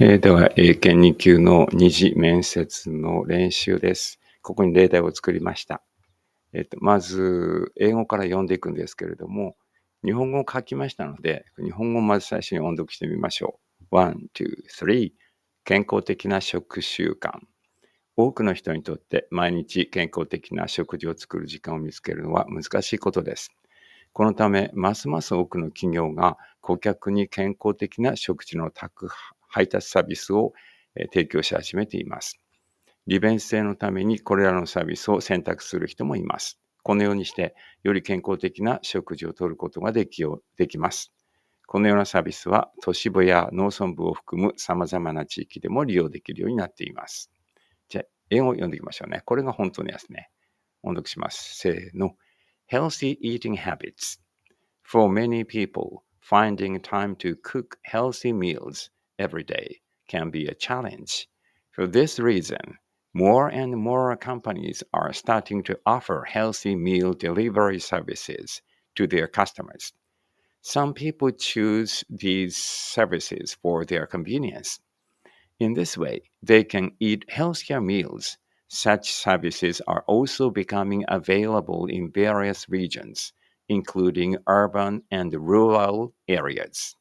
えー、では、英検2級の二次面接の練習です。ここに例題を作りました。えっ、ー、と、まず、英語から読んでいくんですけれども、日本語を書きましたので、日本語をまず最初に音読してみましょう。1、2、3健康的な食習慣。多くの人にとって毎日健康的な食事を作る時間を見つけるのは難しいことです。このため、ますます多くの企業が顧客に健康的な食事の宅配達サービスを提供し始めています。利便性のためにこれらのサービスを選択する人もいます。このようにして、より健康的な食事をとることができよできます。このようなサービスは、都市部や農村部を含む様々な地域でも利用できるようになっています。じゃあ、英語を読んでいきましょうね。これが本当のやつね。音読します。せーの。Healthy eating habits. For many people, finding time to cook healthy meals every day can be a challenge. For this reason, more and more companies are starting to offer healthy meal delivery services to their customers. Some people choose these services for their convenience. In this way, they can eat healthier meals. Such services are also becoming available in various regions, including urban and rural areas.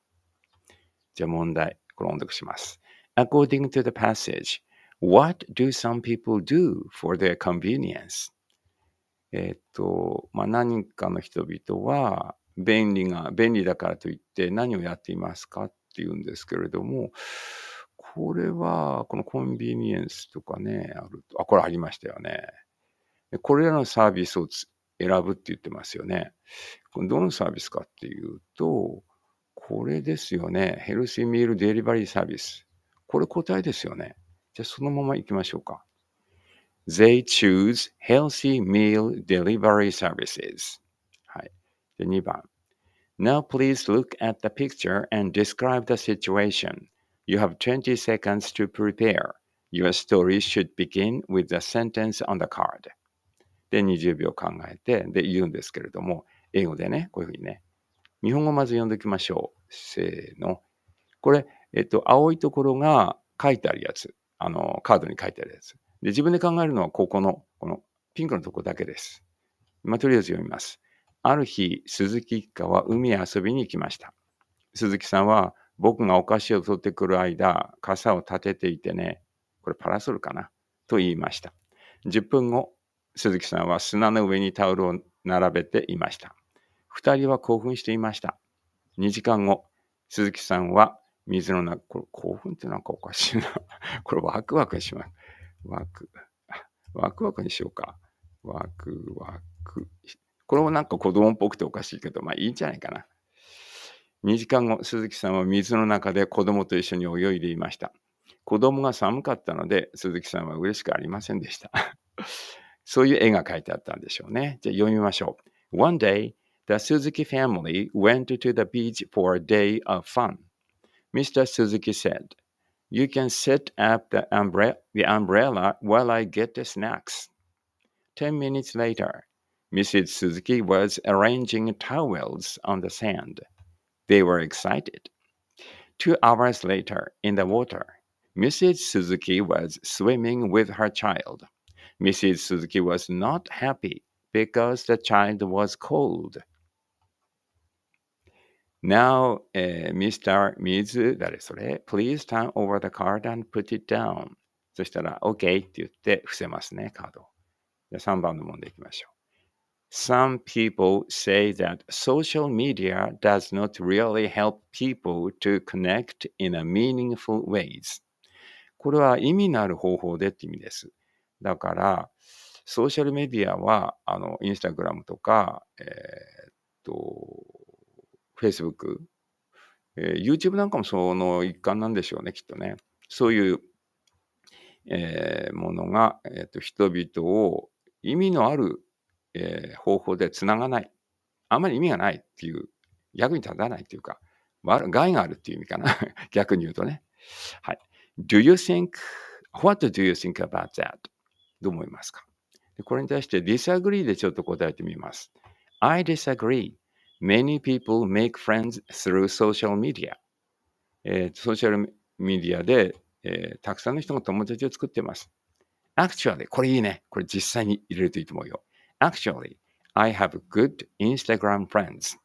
じゃあ問題。これ音読します。According to the passage, what do some people do for their convenience? えっと、まあ、何かの人々は便利が、便利だからといって何をやっていますかっていうんですけれども、これは、このコンビニエンスとかね、あるあ、これありましたよね。これらのサービスを選ぶって言ってますよね。こどのサービスかっていうと、これですよね。ヘルシーミールデリバリーサービス。これ答えですよね。じゃあそのまま行きましょうか。They choose healthy meal delivery services. はい。で、2番。Now please look at the picture and describe the situation. You have 20 seconds to prepare. Your story should begin with the sentence on the card. で、20秒考えて、で、言うんですけれども、英語でね、こういうふうにね。日本語まず読んでおきましょう。せーの。これ、えっと、青いところが書いてあるやつ。あの、カードに書いてあるやつ。で、自分で考えるのはここの、このピンクのとこだけです。まあ、とりあえず読みます。ある日、鈴木一家は海へ遊びに行きました。鈴木さんは、僕がお菓子を取ってくる間、傘を立てていてね、これパラソルかな、と言いました。10分後、鈴木さんは砂の上にタオルを並べていました。2人は興奮していました。2時間後、鈴木さんは水の中、これ興奮ってなんかおかしいな。これワクワクします。ワク、ワクワクにしようか。ワクワク。これもなんか子供っぽくておかしいけど、まあいいんじゃないかな。2時間後、鈴木さんは水の中で子供と一緒に泳いでいました。子供が寒かったので、鈴木さんは嬉しくありませんでした。そういう絵が描いてあったんでしょうね。じゃあ読みましょう。One day, the Suzuki family went to the beach for a day of fun. Mr. Suzuki said, You can set up the, umbre- the umbrella while I get the snacks. Ten minutes later, Mrs. Suzuki was arranging towels on the sand. They were excited. Two hours later, in the water, Mrs. Suzuki was swimming with her child. Mrs. Suzuki was not happy because the child was cold. Now, uh, Mr. 水誰それ Please turn over the card and put it down. そしたら、OK って言って伏せますね、カードじゃ3番の問題いきましょう。Some people say that social media does not really help people to connect in a meaningful ways. これは意味のある方法でって意味です。だから、ソーシャルメディアは、あの、インスタグラムとか、えー、っと、Facebook、えー、YouTube なんかもその一環なんでしょうね、きっとね。そういう、えー、ものが、えーと、人々を意味のある、えー、方法でつながない。あんまり意味がないっていう、役に立たないっていうか、害があるっていう意味かな。逆に言うとね。はい。Do you think, what do you think about that? どう思いますかこれに対して disagree でちょっと答えてみます。I disagree many people make friends through social media、えー、ソーシャルメディアで、えー、たくさんの人が友達を作ってます actually これいいねこれ実際に入れるといいと思うよ actually I have good Instagram friends、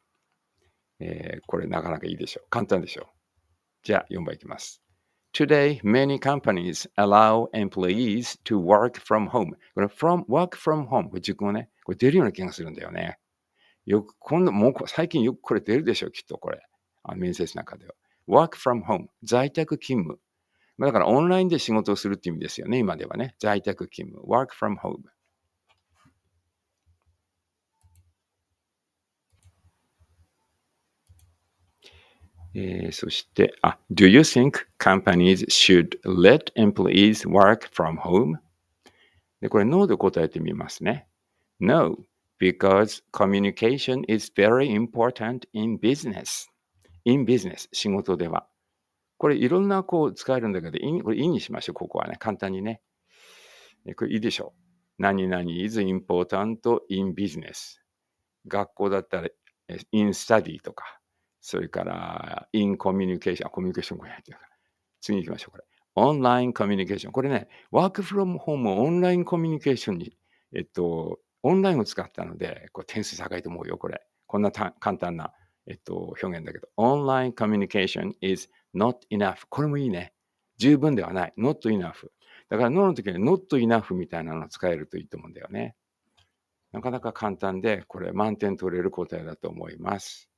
えー、これなかなかいいでしょう簡単でしょうじゃあ4番いきます Today, many companies allow employees to work from home. これ、from, work from home。これ、熟語ね。これ出るような気がするんだよね。よく、今度、もう最近よくこれ出るでしょ、きっとこれ。あ面接なんかでは。work from home。在宅勤務。まあ、だからオンラインで仕事をするって意味ですよね、今ではね。在宅勤務。work from home。えー、そして、あ、Do you think companies should let employees work from home? で、これ、No で答えてみますね。No, because communication is very important in business. in business 仕事では。これいろんなこう使えるんだけど、これい n にしましょう、ここはね、簡単にね。これいいでしょう。何々 is important in business。学校だったら in study とか、それから in communication、コミュニケーションこれやってるから。次行きましょう、これ。オンラインコミュニケーション。これね、ワークフロムホームをオンラインコミュニケーションに、えっと、オンラインを使ったので、これ点数高いと思うよ、これ。こんな簡単な、えっと、表現だけど、オンラインコミュニケーション is not enough。これもいいね。十分ではない。not enough。だから、脳の時に not enough みたいなのを使えるといいと思うんだよね。なかなか簡単で、これ満点取れる答えだと思います。